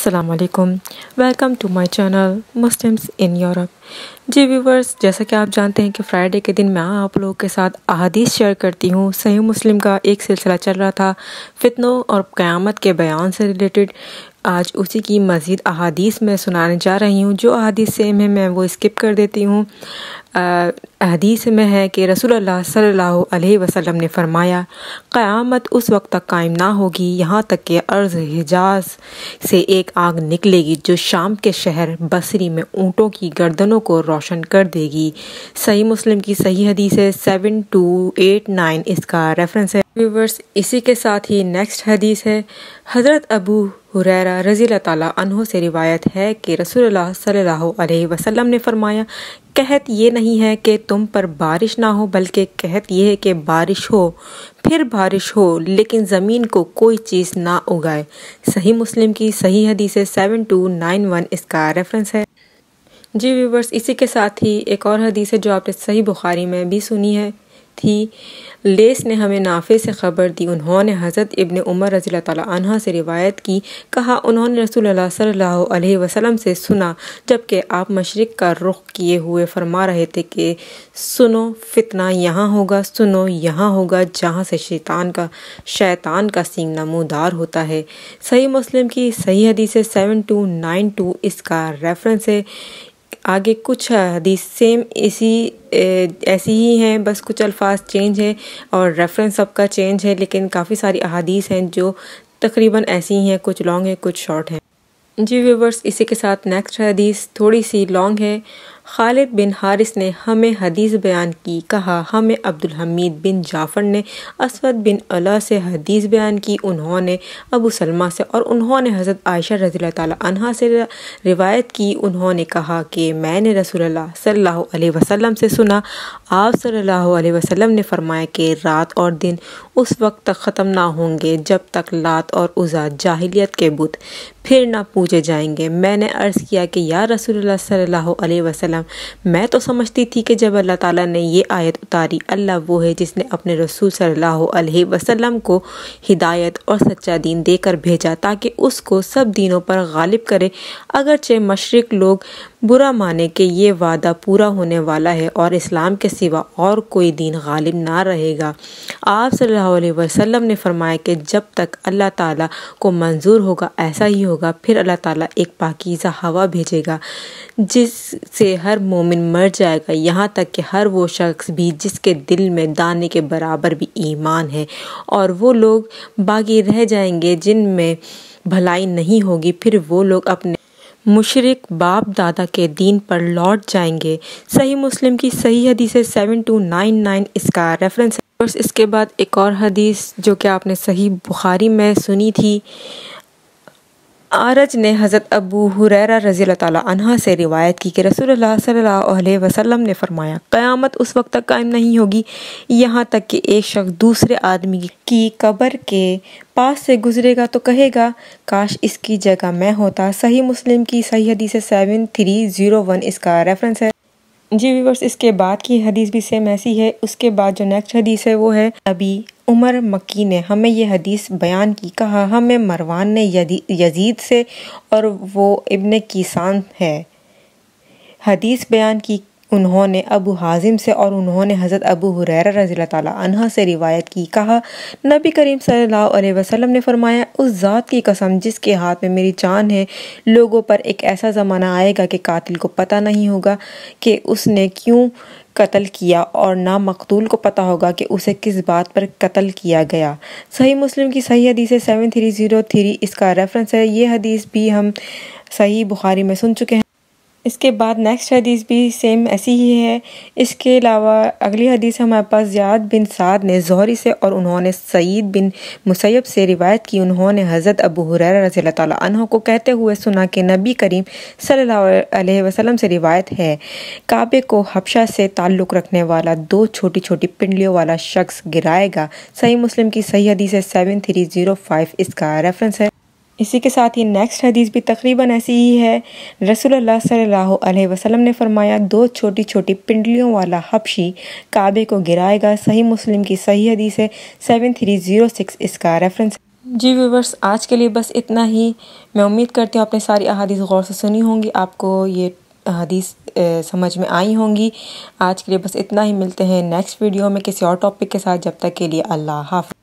अस्सलाम welcome to my channel Muslims in Europe जी viewers जैसा कि आप जानते हैं कि फ्राइडे के दिन मैं आप लोगों के साथ अदीस शेयर करती हूँ सही मुस्लिम का एक सिलसिला चल रहा था फितनों और क़्यामत के बयान से रिलेटेड आज उसी की मज़ीद अहादीस मैं सुनाने जा रही हूँ जो अहादीस सेम है मैं वो स्किप कर देती हूँ अहदीस में है कि रसूल सल्लल्लाहु अलैहि वसल्लम ने फरमाया क़यामत उस वक्त तक कायम ना होगी यहाँ तक कि अर्ज़ हिजाज से एक आग निकलेगी जो शाम के शहर बसरी में ऊँटों की गर्दनों को रोशन कर देगी सही मुस्लिम की सही हदीस है सेवन टू एट नाइन इसका रेफरेंस है व्यूवर्स इसी के साथ ही नेक्स्ट हदीस है हज़रत अबू हुरैरा रज़ी अनहों से रिवायत है कि रसूल सल्लल्लाहु वसम वसल्लम ने फरमाया कहत ये नहीं है कि तुम पर बारिश ना हो बल्कि कहत यह है कि बारिश हो फिर बारिश हो लेकिन ज़मीन को कोई चीज़ ना उगाए सही मुस्लिम की सही हदीस सेवन टू नाइन वन इसका रेफरेंस है जी व्यूवर्स इसी के साथ ही एक और हदीस है जो आपने सही बुखारी में भी सुनी है थी लेस ने हमें नाफे से ख़बर दी उन्होंने हज़रत इबन उमर रज़ी तह से रिवायत की कहा उन्होंने रसूल सल्ला वसलम से सुना जबकि आप मशरक़ का रुख किए हुए फरमा रहे थे कि सुनो फितना यहाँ होगा सुनो यहाँ होगा जहाँ से शैतान का शैतान का सिंग नमोदार होता है सही मुस्लिम की सही हदीस सेवन टू नाइन टू इसका रेफरेंस है आगे कुछ हदीस सेम इसी ऐसी ही हैं बस कुछ अल्फाज चेंज है और रेफरेंस सबका चेंज है लेकिन काफ़ी सारी अदीस हैं जो तकरीबन ऐसी ही हैं कुछ लॉन्ग हैं कुछ शॉर्ट हैं जी व्यूवर्स इसी के साथ नेक्स्ट हदीस थोड़ी सी लॉन्ग है खालिद बिन हारिस ने हमें हदीस बयान की कहा हमें अब्दुल हमीद बिन जाफ़र ने असद बिन अला से हदीस बयान की उन्होंने अबू सलमा से और उन्होंने हज़रत आयशा रजील तह से रिवायत की उन्होंने कहा कि मैंने रसूल सल्ला वसम से सुना आप सल्ला वसम ने फरमाया कि रात और दिन उस वक्त तक ख़त्म ना होंगे जब तक लात और उजा जाहलीत के बुत फिर ना पूछे जाएंगे मैंने अर्ज़ किया कि या रसूल सल्ला वसम वसल्लम मैं तो समझती थी कि जब अल्लाह ताला ने ये आयत उतारी अल्लाह वो है जिसने अपने रसूल सल्लल्लाहु अलैहि वसल्लम को हिदायत और सच्चा दीन देकर भेजा ताकि उसको सब दीनों पर गालिब करे अगरचे मशरक लोग बुरा माने कि ये वादा पूरा होने वाला है और इस्लाम के सिवा और कोई दीन गालिब ना रहेगा आप सल्लल्लाहु अलैहि वसल्लम ने फरमाया कि जब तक अल्लाह ताला को मंजूर होगा ऐसा ही होगा फिर अल्लाह ताला एक पाकिज़ा हवा भेजेगा जिससे हर मोमिन मर जाएगा यहाँ तक कि हर वो शख्स भी जिसके दिल में दाने के बराबर भी ईमान है और वो लोग बाकी रह जाएंगे जिनमें भलाई नहीं होगी फिर वो लोग अपने मुशरक बाप दादा के दीन पर लौट जाएंगे सही मुस्लिम की सही हदीस है सेवन टू नाइन नाइन इसका रेफरेंस है इसके बाद एक और हदीस जो कि आपने सही बुखारी में सुनी थी आरज ने हज़रत अबू हुरैरा रज़ी तह से रिवायत की कि रसूल सल्ला वसम ने फरमाया क़यामत उस वक्त तक कायम नहीं होगी यहाँ तक कि एक शख्स दूसरे आदमी की कब्र के पास से गुजरेगा तो कहेगा काश इसकी जगह मैं होता सही मुस्लिम की सही हदीस सेवन थ्री ज़ीरो वन इसका रेफरेंस है जी वीवर्स इसके बाद की हदीस भी सेम ऐसी है उसके बाद जो नेक्स्ट हदीस है वो है अभी उमर मक्की ने हमें यह हदीस बयान की कहा हमें मरवान ने यजीद से और वो इबन किसान है हदीस बयान की उन्होंने अबू हाजिम से और उन्होंने हज़रत अबू हुरर रजील तह से रिवायत की कहा नबी करीम सल्लल्लाहु अलैहि वसल्लम ने फरमाया उस ज़ात की कसम जिसके हाथ में मेरी जान है लोगों पर एक ऐसा ज़माना आएगा कि कातिल को पता नहीं होगा कि उसने क्यों कत्ल किया और ना मकतूल को पता होगा कि उसे किस बात पर कत्ल किया गया सही मुस्लिम की सही हदीस है सेवन थ्री ज़ीरो थ्री इसका रेफरेंस है ये हदीस भी हम सही बुखारी में सुन चुके हैं इसके बाद नेक्स्ट हदीस भी सेम ऐसी ही है इसके अलावा अगली हदीस हमारे पास ज़ियाद बिन साद ने जहरी से और उन्होंने सईद बिन मुसैब से रिवायत की उन्होंने हज़रत अबू हुर रज़ी अल्लाह को कहते हुए सुना कि नबी करीम सल्लल्लाहु वसलम वसल्लम से रिवायत है काबे को हबशा से ताल्लुक़ रखने वाला दो छोटी छोटी पिंडलियों वाला शख्स गिराएगा सही मुस्लिम की सही हदीस है सेवन थ्री ज़ीरो फाइव इसका रेफरेंस है इसी के साथ ये नेक्स्ट हदीस भी तकरीबन ऐसी ही है रसूल सल्लल्लाहु अलैहि वसल्लम ने फरमाया दो छोटी छोटी पिंडलियों वाला हबशी काबे को गिराएगा सही मुस्लिम की सही हदीस है सेवन थ्री ज़ीरो सिक्स इसका रेफरेंस जी व्यूवर्स आज के लिए बस इतना ही मैं उम्मीद करती हूँ आपने सारी अहादीस गौर से सुनी होंगी आपको ये हदीस समझ में आई होंगी आज के लिए बस इतना ही मिलते हैं नेक्स्ट वीडियो में किसी और टॉपिक के साथ जब तक के लिए अल्लाह हाफ